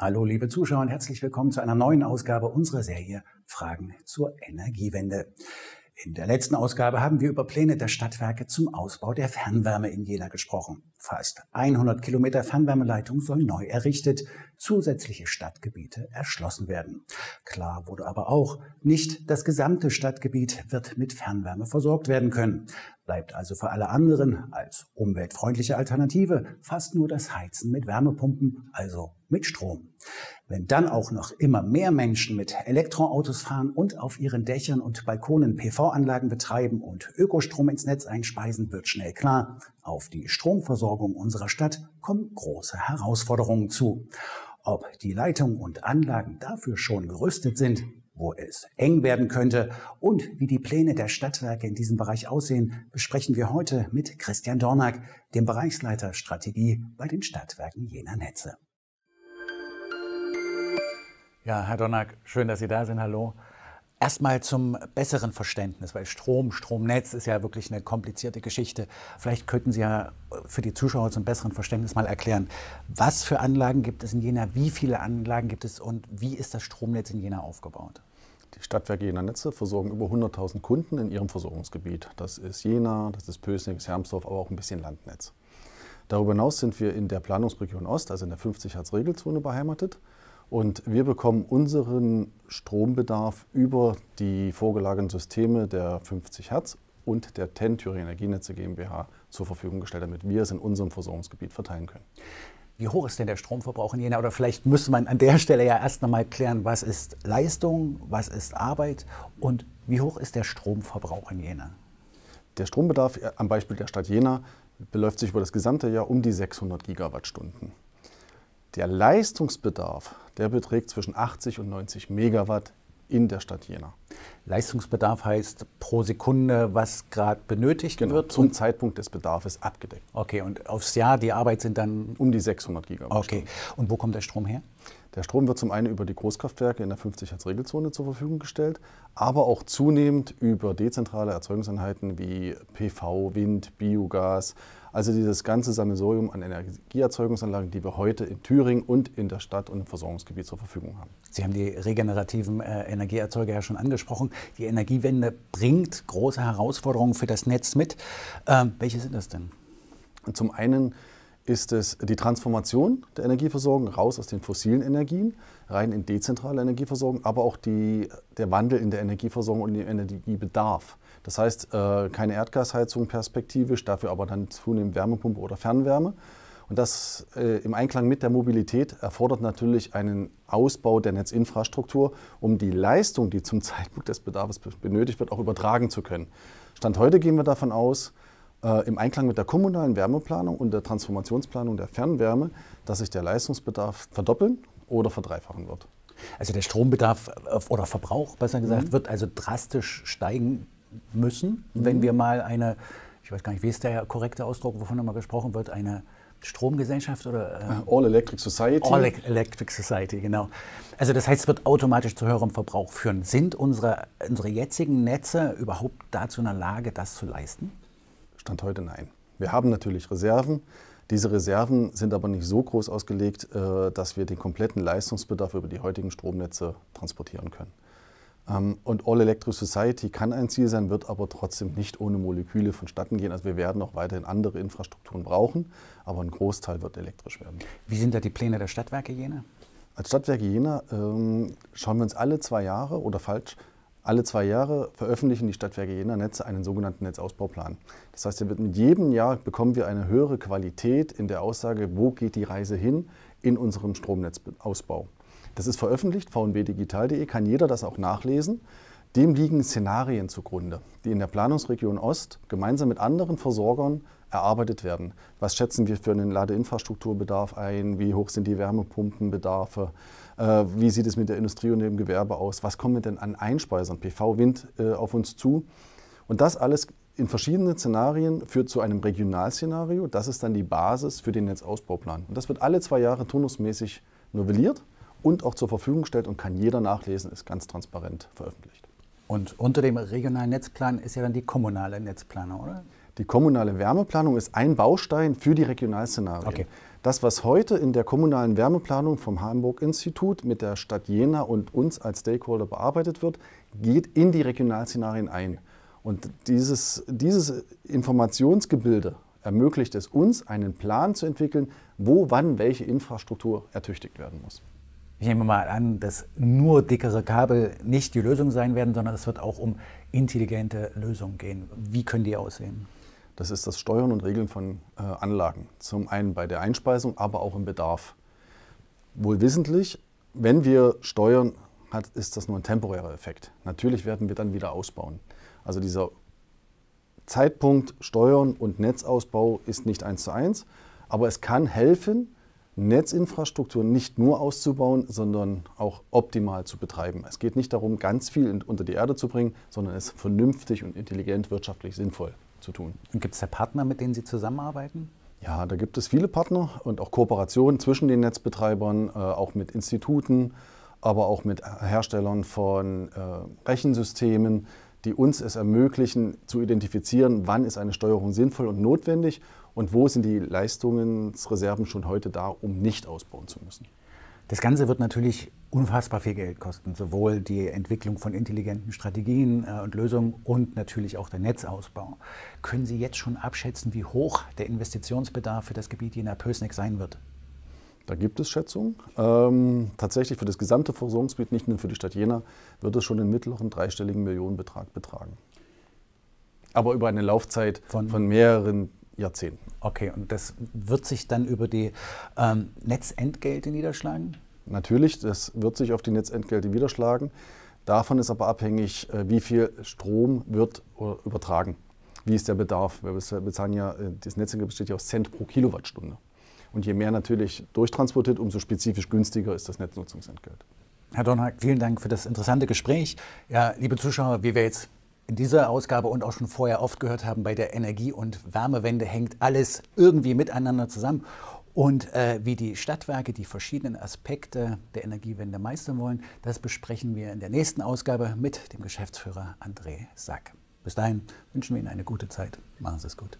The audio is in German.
Hallo, liebe Zuschauer und herzlich willkommen zu einer neuen Ausgabe unserer Serie Fragen zur Energiewende. In der letzten Ausgabe haben wir über Pläne der Stadtwerke zum Ausbau der Fernwärme in Jena gesprochen. Fast 100 Kilometer Fernwärmeleitung soll neu errichtet, zusätzliche Stadtgebiete erschlossen werden. Klar wurde aber auch, nicht das gesamte Stadtgebiet wird mit Fernwärme versorgt werden können. Bleibt also für alle anderen als umweltfreundliche Alternative fast nur das Heizen mit Wärmepumpen, also mit Strom. Wenn dann auch noch immer mehr Menschen mit Elektroautos fahren und auf ihren Dächern und Balkonen PV-Anlagen betreiben und Ökostrom ins Netz einspeisen, wird schnell klar, auf die Stromversorgung unserer Stadt kommen große Herausforderungen zu. Ob die Leitungen und Anlagen dafür schon gerüstet sind, wo es eng werden könnte und wie die Pläne der Stadtwerke in diesem Bereich aussehen, besprechen wir heute mit Christian Dornack, dem Bereichsleiter Strategie bei den Stadtwerken Jena Netze. Ja, Herr Donnack, schön, dass Sie da sind. Hallo. Erstmal zum besseren Verständnis, weil Strom, Stromnetz ist ja wirklich eine komplizierte Geschichte. Vielleicht könnten Sie ja für die Zuschauer zum besseren Verständnis mal erklären, was für Anlagen gibt es in Jena, wie viele Anlagen gibt es und wie ist das Stromnetz in Jena aufgebaut? Die Stadtwerke Jena Netze versorgen über 100.000 Kunden in ihrem Versorgungsgebiet. Das ist Jena, das ist Pößnitz, Hermsdorf, aber auch ein bisschen Landnetz. Darüber hinaus sind wir in der Planungsregion Ost, also in der 50 Hertz Regelzone beheimatet. Und wir bekommen unseren Strombedarf über die vorgelagerten Systeme der 50 Hertz und der TEN Thüringen Energienetze GmbH zur Verfügung gestellt, damit wir es in unserem Versorgungsgebiet verteilen können. Wie hoch ist denn der Stromverbrauch in Jena? Oder vielleicht müsste man an der Stelle ja erst nochmal klären, was ist Leistung, was ist Arbeit und wie hoch ist der Stromverbrauch in Jena? Der Strombedarf äh, am Beispiel der Stadt Jena beläuft sich über das gesamte Jahr um die 600 Gigawattstunden. Der Leistungsbedarf, der beträgt zwischen 80 und 90 Megawatt in der Stadt Jena. Leistungsbedarf heißt pro Sekunde, was gerade benötigt genau, wird? Zum Zeitpunkt des Bedarfs abgedeckt. Okay, und aufs Jahr, die Arbeit sind dann? Um die 600 Gigawatt. Okay, und wo kommt der Strom her? Der Strom wird zum einen über die Großkraftwerke in der 50 Hertz Regelzone zur Verfügung gestellt, aber auch zunehmend über dezentrale Erzeugungseinheiten wie PV, Wind, Biogas, also dieses ganze Sammelsurium an Energieerzeugungsanlagen, die wir heute in Thüringen und in der Stadt und im Versorgungsgebiet zur Verfügung haben. Sie haben die regenerativen äh, Energieerzeuger ja schon angesprochen. Die Energiewende bringt große Herausforderungen für das Netz mit. Ähm, welche sind das denn? Zum einen ist es die Transformation der Energieversorgung raus aus den fossilen Energien, rein in dezentrale Energieversorgung, aber auch die, der Wandel in der Energieversorgung und im Energiebedarf. Das heißt, äh, keine Erdgasheizung perspektivisch, dafür aber dann zunehmend Wärmepumpe oder Fernwärme. Und das äh, im Einklang mit der Mobilität erfordert natürlich einen Ausbau der Netzinfrastruktur, um die Leistung, die zum Zeitpunkt des Bedarfs benötigt wird, auch übertragen zu können. Stand heute gehen wir davon aus, äh, im Einklang mit der kommunalen Wärmeplanung und der Transformationsplanung der Fernwärme, dass sich der Leistungsbedarf verdoppeln oder verdreifachen wird. Also der Strombedarf äh, oder Verbrauch, besser gesagt, mhm. wird also drastisch steigen müssen, mhm. wenn wir mal eine, ich weiß gar nicht, wie ist der korrekte Ausdruck, wovon nochmal gesprochen wird, eine Stromgesellschaft oder? Äh, äh All Electric Society. All Electric Society, genau. Also das heißt, es wird automatisch zu höherem Verbrauch führen. Sind unsere, unsere jetzigen Netze überhaupt dazu in der Lage, das zu leisten? Stand heute nein. Wir haben natürlich Reserven. Diese Reserven sind aber nicht so groß ausgelegt, äh, dass wir den kompletten Leistungsbedarf über die heutigen Stromnetze transportieren können. Ähm, und All Electric Society kann ein Ziel sein, wird aber trotzdem nicht ohne Moleküle vonstatten gehen. Also wir werden auch weiterhin andere Infrastrukturen brauchen, aber ein Großteil wird elektrisch werden. Wie sind da die Pläne der Stadtwerke Jena? Als Stadtwerke Jena ähm, schauen wir uns alle zwei Jahre oder falsch alle zwei Jahre veröffentlichen die Stadtwerke Jena Netze einen sogenannten Netzausbauplan. Das heißt, mit jedem Jahr bekommen wir eine höhere Qualität in der Aussage, wo geht die Reise hin in unserem Stromnetzausbau. Das ist veröffentlicht, vnbdigital.de, kann jeder das auch nachlesen. Dem liegen Szenarien zugrunde, die in der Planungsregion Ost gemeinsam mit anderen Versorgern erarbeitet werden. Was schätzen wir für einen Ladeinfrastrukturbedarf ein? Wie hoch sind die Wärmepumpenbedarfe? Äh, wie sieht es mit der Industrie und dem Gewerbe aus? Was kommen denn an Einspeisern, PV, Wind äh, auf uns zu? Und das alles in verschiedenen Szenarien führt zu einem Regionalszenario. Das ist dann die Basis für den Netzausbauplan. Und das wird alle zwei Jahre turnusmäßig novelliert und auch zur Verfügung gestellt und kann jeder nachlesen, ist ganz transparent veröffentlicht. Und unter dem regionalen Netzplan ist ja dann die kommunale Netzplaner, oder? Die kommunale Wärmeplanung ist ein Baustein für die Regionalszenarien. Okay. Das, was heute in der kommunalen Wärmeplanung vom Hamburg-Institut mit der Stadt Jena und uns als Stakeholder bearbeitet wird, geht in die Regionalszenarien ein. Und dieses, dieses Informationsgebilde ermöglicht es uns, einen Plan zu entwickeln, wo wann welche Infrastruktur ertüchtigt werden muss. Ich nehme mal an, dass nur dickere Kabel nicht die Lösung sein werden, sondern es wird auch um intelligente Lösungen gehen. Wie können die aussehen? Das ist das Steuern und Regeln von äh, Anlagen. Zum einen bei der Einspeisung, aber auch im Bedarf. Wohl wissentlich, wenn wir steuern, hat, ist das nur ein temporärer Effekt. Natürlich werden wir dann wieder ausbauen. Also dieser Zeitpunkt Steuern und Netzausbau ist nicht eins zu eins, aber es kann helfen, Netzinfrastruktur nicht nur auszubauen, sondern auch optimal zu betreiben. Es geht nicht darum, ganz viel unter die Erde zu bringen, sondern es vernünftig und intelligent wirtschaftlich sinnvoll zu tun. Und gibt es da Partner, mit denen Sie zusammenarbeiten? Ja, da gibt es viele Partner und auch Kooperationen zwischen den Netzbetreibern, äh, auch mit Instituten, aber auch mit Herstellern von äh, Rechensystemen, die uns es ermöglichen zu identifizieren, wann ist eine Steuerung sinnvoll und notwendig und wo sind die Leistungsreserven schon heute da, um nicht ausbauen zu müssen. Das Ganze wird natürlich unfassbar viel Geld kosten, sowohl die Entwicklung von intelligenten Strategien äh, und Lösungen und natürlich auch der Netzausbau. Können Sie jetzt schon abschätzen, wie hoch der Investitionsbedarf für das Gebiet Jena Pösneck sein wird? Da gibt es Schätzungen. Ähm, tatsächlich für das gesamte Versorgungsgebiet, nicht nur für die Stadt Jena, wird es schon den mittleren dreistelligen Millionenbetrag betragen. Aber über eine Laufzeit von, von mehreren Jahrzehnten. Okay, und das wird sich dann über die ähm, Netzentgelte niederschlagen? Natürlich, das wird sich auf die Netzentgelte niederschlagen. Davon ist aber abhängig, äh, wie viel Strom wird äh, übertragen. Wie ist der Bedarf? Wir bezahlen ja, äh, das Netzentgelt besteht ja aus Cent pro Kilowattstunde. Und je mehr natürlich durchtransportiert, umso spezifisch günstiger ist das Netznutzungsentgelt. Herr Donner, vielen Dank für das interessante Gespräch. Ja, liebe Zuschauer, wie wir jetzt in dieser Ausgabe und auch schon vorher oft gehört haben, bei der Energie- und Wärmewende hängt alles irgendwie miteinander zusammen. Und äh, wie die Stadtwerke die verschiedenen Aspekte der Energiewende meistern wollen, das besprechen wir in der nächsten Ausgabe mit dem Geschäftsführer André Sack. Bis dahin wünschen wir Ihnen eine gute Zeit. Machen Sie es gut.